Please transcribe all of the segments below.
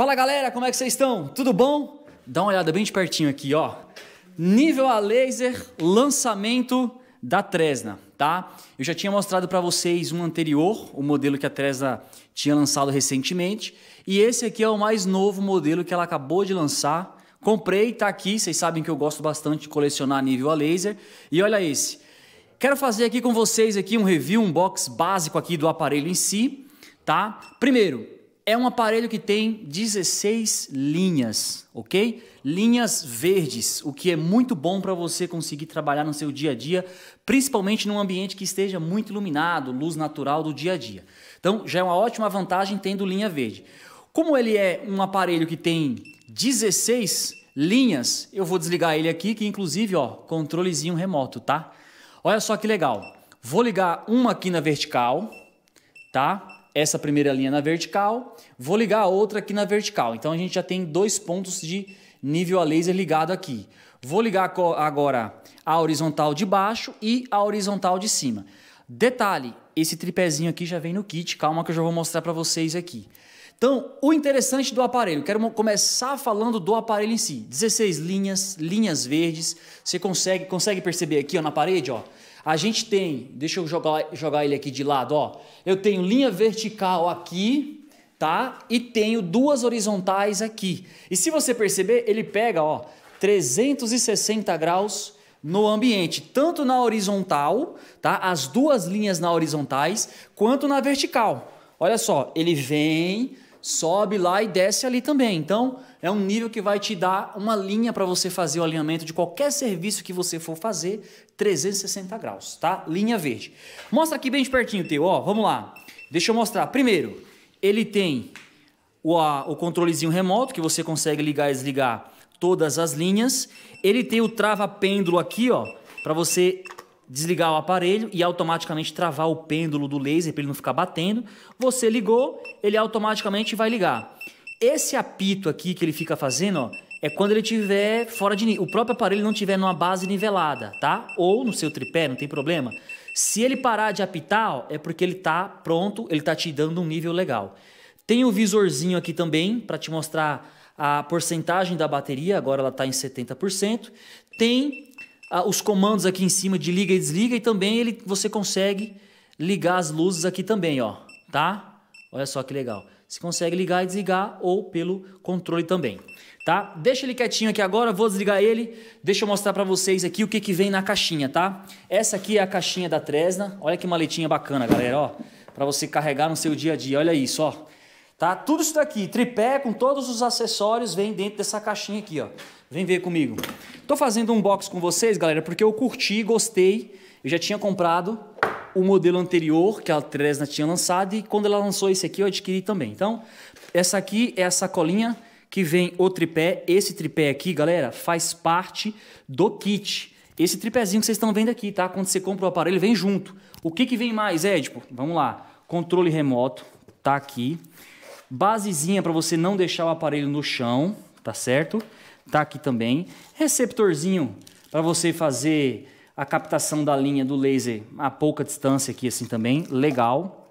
Fala galera, como é que vocês estão? Tudo bom? Dá uma olhada bem de pertinho aqui, ó. Nível a laser, lançamento da Tresna, tá? Eu já tinha mostrado para vocês um anterior, o modelo que a Tresna tinha lançado recentemente, e esse aqui é o mais novo modelo que ela acabou de lançar. Comprei, tá aqui, vocês sabem que eu gosto bastante de colecionar nível a laser, e olha esse. Quero fazer aqui com vocês aqui um review, um box básico aqui do aparelho em si, tá? Primeiro, é um aparelho que tem 16 linhas, ok? Linhas verdes, o que é muito bom para você conseguir trabalhar no seu dia a dia, principalmente num ambiente que esteja muito iluminado, luz natural do dia a dia. Então já é uma ótima vantagem tendo linha verde. Como ele é um aparelho que tem 16 linhas, eu vou desligar ele aqui, que inclusive, ó, controlezinho remoto, tá? Olha só que legal. Vou ligar uma aqui na vertical, tá? essa primeira linha na vertical, vou ligar a outra aqui na vertical. Então a gente já tem dois pontos de nível a laser ligado aqui. Vou ligar agora a horizontal de baixo e a horizontal de cima. Detalhe, esse tripézinho aqui já vem no kit, calma que eu já vou mostrar para vocês aqui. Então, o interessante do aparelho, quero começar falando do aparelho em si. 16 linhas, linhas verdes. Você consegue, consegue perceber aqui ó, na parede, ó? A gente tem, deixa eu jogar, jogar ele aqui de lado, ó. Eu tenho linha vertical aqui, tá? E tenho duas horizontais aqui. E se você perceber, ele pega, ó, 360 graus no ambiente, tanto na horizontal, tá? As duas linhas na horizontais, quanto na vertical. Olha só, ele vem sobe lá e desce ali também. Então, é um nível que vai te dar uma linha para você fazer o alinhamento de qualquer serviço que você for fazer, 360 graus, tá? Linha verde. Mostra aqui bem de pertinho teu, ó, vamos lá. Deixa eu mostrar. Primeiro, ele tem o, a, o controlezinho remoto que você consegue ligar e desligar todas as linhas. Ele tem o trava pêndulo aqui, ó, para você desligar o aparelho e automaticamente travar o pêndulo do laser para ele não ficar batendo. Você ligou, ele automaticamente vai ligar. Esse apito aqui que ele fica fazendo, ó, é quando ele tiver fora de o próprio aparelho não tiver numa base nivelada, tá? Ou no seu tripé, não tem problema. Se ele parar de apitar, ó, é porque ele tá pronto, ele tá te dando um nível legal. Tem o visorzinho aqui também para te mostrar a porcentagem da bateria, agora ela está em 70%. Tem ah, os comandos aqui em cima de liga e desliga e também ele, você consegue ligar as luzes aqui também, ó, tá? Olha só que legal. Você consegue ligar e desligar ou pelo controle também, tá? Deixa ele quietinho aqui agora, vou desligar ele. Deixa eu mostrar para vocês aqui o que, que vem na caixinha, tá? Essa aqui é a caixinha da Tresna. Olha que maletinha bacana, galera, ó. Para você carregar no seu dia a dia. Olha isso, ó. Tá? Tudo isso daqui, tripé com todos os acessórios, vem dentro dessa caixinha aqui, ó. Vem ver comigo. Tô fazendo um box com vocês, galera, porque eu curti, gostei. Eu já tinha comprado o modelo anterior que a Teresna tinha lançado e quando ela lançou esse aqui eu adquiri também. Então, essa aqui é a sacolinha que vem o tripé. Esse tripé aqui, galera, faz parte do kit. Esse tripézinho que vocês estão vendo aqui, tá? Quando você compra o aparelho, vem junto. O que, que vem mais, Edipo? Vamos lá. Controle remoto, tá aqui basezinha para você não deixar o aparelho no chão, tá certo? Tá aqui também. Receptorzinho para você fazer a captação da linha do laser a pouca distância aqui assim também, legal.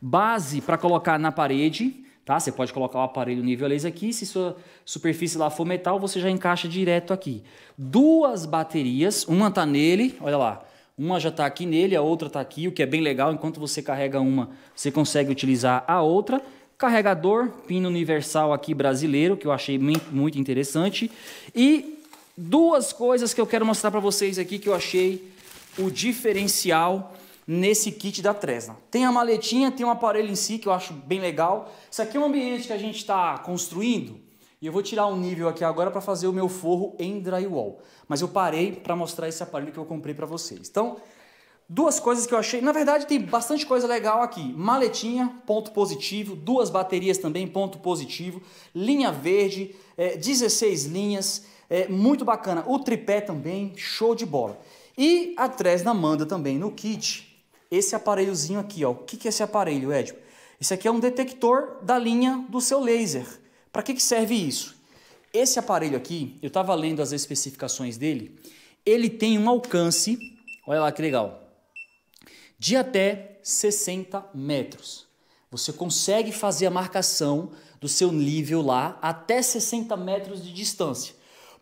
Base para colocar na parede, tá? Você pode colocar o aparelho nível laser aqui, se sua superfície lá for metal, você já encaixa direto aqui. Duas baterias, uma tá nele, olha lá, uma já tá aqui nele, a outra tá aqui, o que é bem legal. Enquanto você carrega uma, você consegue utilizar a outra. Carregador, pino universal aqui brasileiro, que eu achei muito interessante. E duas coisas que eu quero mostrar para vocês aqui que eu achei o diferencial nesse kit da Tresna. Tem a maletinha, tem um aparelho em si que eu acho bem legal. Isso aqui é um ambiente que a gente está construindo e eu vou tirar um nível aqui agora para fazer o meu forro em drywall. Mas eu parei para mostrar esse aparelho que eu comprei para vocês. Então, Duas coisas que eu achei, na verdade tem bastante coisa legal aqui. Maletinha, ponto positivo, duas baterias também, ponto positivo, linha verde, é, 16 linhas, é, muito bacana. O tripé também, show de bola. E atrás da manda também no kit esse aparelhozinho aqui, ó. O que, que é esse aparelho, Ed? Esse aqui é um detector da linha do seu laser. Para que, que serve isso? Esse aparelho aqui, eu estava lendo as especificações dele, ele tem um alcance, olha lá que legal, de até 60 metros. Você consegue fazer a marcação do seu nível lá até 60 metros de distância.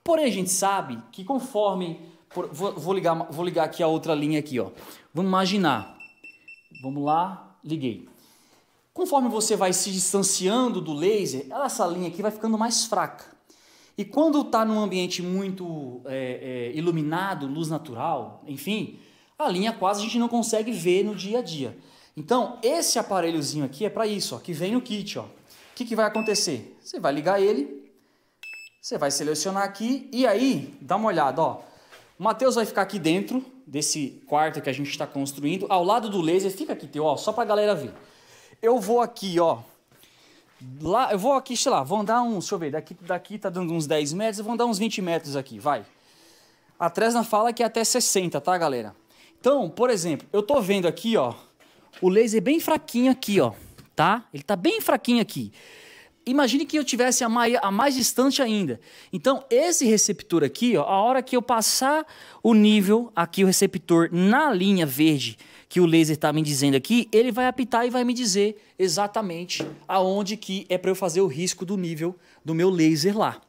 Porém, a gente sabe que conforme. Por, vou, vou, ligar, vou ligar aqui a outra linha aqui, ó. Vamos imaginar. Vamos lá, liguei. Conforme você vai se distanciando do laser, essa linha aqui vai ficando mais fraca. E quando está num ambiente muito é, é, iluminado, luz natural, enfim, a linha quase a gente não consegue ver no dia a dia. Então, esse aparelhozinho aqui é para isso, ó, que vem no kit. O que, que vai acontecer? Você vai ligar ele, você vai selecionar aqui e aí, dá uma olhada. Ó. O Matheus vai ficar aqui dentro desse quarto que a gente está construindo, ao lado do laser. Fica aqui, teu, ó, só para a galera ver. Eu vou aqui, ó, Lá, eu vou aqui, sei lá, vão dar uns, deixa eu ver, daqui, daqui tá dando uns 10 metros, Vou dar uns 20 metros aqui, vai. A Tresna fala que é até 60, tá, galera? Então, por exemplo, eu tô vendo aqui, ó, o laser bem fraquinho aqui, ó, tá? Ele tá bem fraquinho aqui. Imagine que eu tivesse a mais, a mais distante ainda. Então, esse receptor aqui, ó, a hora que eu passar o nível aqui, o receptor na linha verde que o laser está me dizendo aqui, ele vai apitar e vai me dizer exatamente aonde que é para eu fazer o risco do nível do meu laser lá.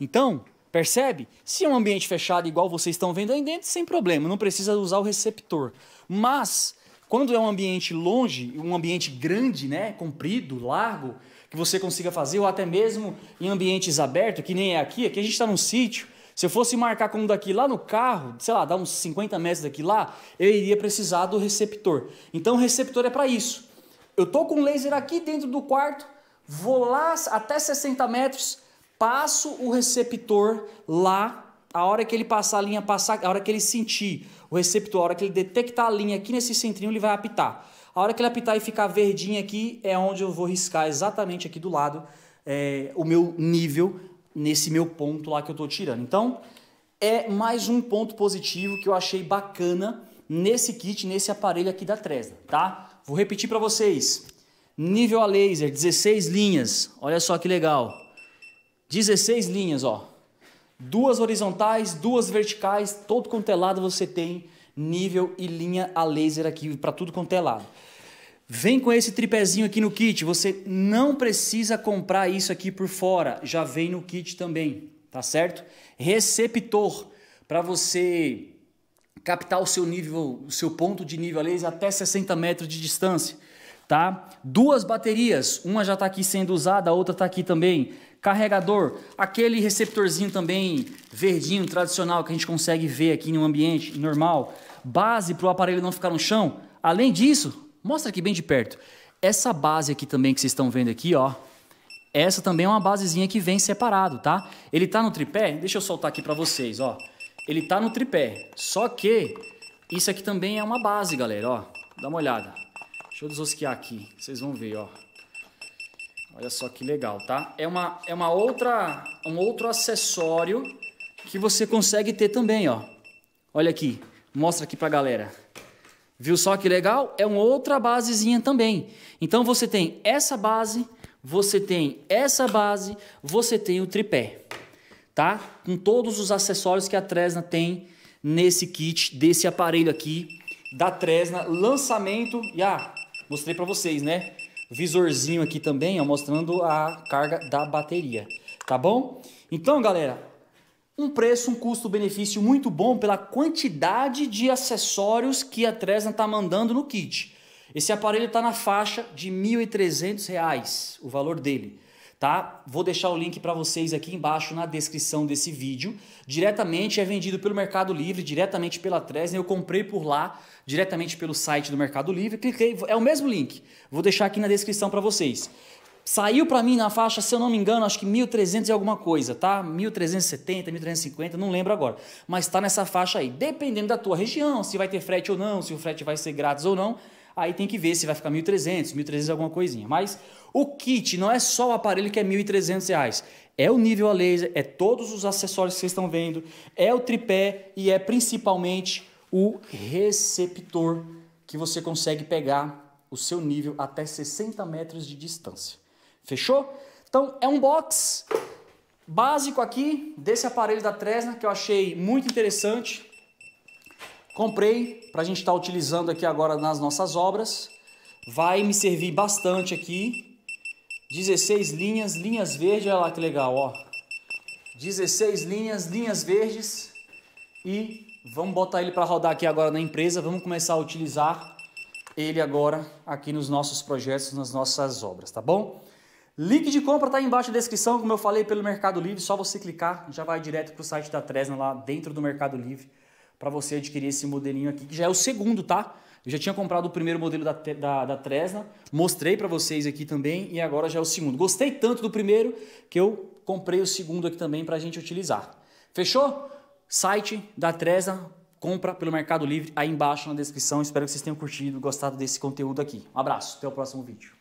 Então, Percebe? Se é um ambiente fechado, igual vocês estão vendo aí dentro, sem problema, não precisa usar o receptor. Mas, quando é um ambiente longe, um ambiente grande, né, comprido, largo, que você consiga fazer, ou até mesmo em ambientes abertos, que nem é aqui, aqui a gente está num sítio. Se eu fosse marcar como daqui lá no carro, sei lá, dá uns 50 metros daqui lá, eu iria precisar do receptor. Então, o receptor é para isso. Eu tô com um laser aqui dentro do quarto, vou lá até 60 metros, passo o receptor lá, a hora que ele passar a linha, passar, a hora que ele sentir o receptor, a hora que ele detectar a linha aqui nesse centrinho, ele vai apitar. A hora que ele apitar e ficar verdinho aqui é onde eu vou riscar exatamente aqui do lado é, o meu nível nesse meu ponto lá que eu estou tirando. Então, é mais um ponto positivo que eu achei bacana nesse kit, nesse aparelho aqui da Tresla, tá? Vou repetir para vocês. Nível a laser, 16 linhas. Olha só que legal. 16 linhas, ó. Duas horizontais, duas verticais, todo quanto é lado você tem nível e linha a laser aqui para tudo quanto é lado. Vem com esse tripézinho aqui no kit, você não precisa comprar isso aqui por fora, já vem no kit também, tá certo? Receptor para você captar o seu nível, o seu ponto de nível a laser até 60 metros de distância tá? Duas baterias, uma já está aqui sendo usada, a outra está aqui também. Carregador, aquele receptorzinho também verdinho, tradicional, que a gente consegue ver aqui em um ambiente normal. Base para o aparelho não ficar no chão. Além disso, mostra aqui bem de perto. Essa base aqui também que vocês estão vendo aqui, ó. Essa também é uma basezinha que vem separado, tá? Ele tá no tripé, deixa eu soltar aqui para vocês, ó. Ele tá no tripé, só que isso aqui também é uma base, galera, ó. Dá uma olhada. Deixa eu desrosquear aqui, vocês vão ver, ó. Olha só que legal, tá? É uma, é uma outra, um outro acessório que você consegue ter também, ó. Olha aqui, mostra aqui pra galera. Viu só que legal? É uma outra basezinha também. Então você tem essa base, você tem essa base, você tem o tripé, tá? Com todos os acessórios que a Tresna tem nesse kit, desse aparelho aqui da Tresna, lançamento e ah, Mostrei para vocês, né? Visorzinho aqui também, ó, mostrando a carga da bateria, tá bom? Então, galera, um preço, um custo-benefício muito bom pela quantidade de acessórios que a Tresna está mandando no kit. Esse aparelho está na faixa de R$ 1.300, o valor dele tá? Vou deixar o link para vocês aqui embaixo na descrição desse vídeo. Diretamente é vendido pelo Mercado Livre, diretamente pela Tresna. Eu comprei por lá, diretamente pelo site do Mercado Livre. Cliquei, é o mesmo link. Vou deixar aqui na descrição para vocês. Saiu para mim na faixa, se eu não me engano, acho que 1.300 e alguma coisa, tá? 1.370, 1.350, não lembro agora. Mas está nessa faixa aí. Dependendo da tua região, se vai ter frete ou não, se o frete vai ser grátis ou não, Aí tem que ver se vai ficar 1.300, 1.300 alguma coisinha. Mas o kit não é só o aparelho que é 1.300 reais. É o nível a laser, é todos os acessórios que vocês estão vendo, é o tripé e é principalmente o receptor que você consegue pegar o seu nível até 60 metros de distância. Fechou? Então é um box básico aqui desse aparelho da Tresna que eu achei muito interessante Comprei para a gente estar tá utilizando aqui agora nas nossas obras. Vai me servir bastante aqui. 16 linhas, linhas verdes, olha lá que legal, ó. 16 linhas, linhas verdes e vamos botar ele para rodar aqui agora na empresa. Vamos começar a utilizar ele agora aqui nos nossos projetos, nas nossas obras, tá bom? Link de compra está embaixo da descrição, como eu falei, pelo Mercado Livre, só você clicar, já vai direto para o site da Tresna lá dentro do Mercado Livre para você adquirir esse modelinho aqui, que já é o segundo, tá? Eu já tinha comprado o primeiro modelo da, da, da Tresna, mostrei para vocês aqui também e agora já é o segundo. Gostei tanto do primeiro que eu comprei o segundo aqui também para a gente utilizar. Fechou? Site da Tresna, compra pelo Mercado Livre aí embaixo na descrição. Espero que vocês tenham curtido, gostado desse conteúdo aqui. Um abraço, até o próximo vídeo.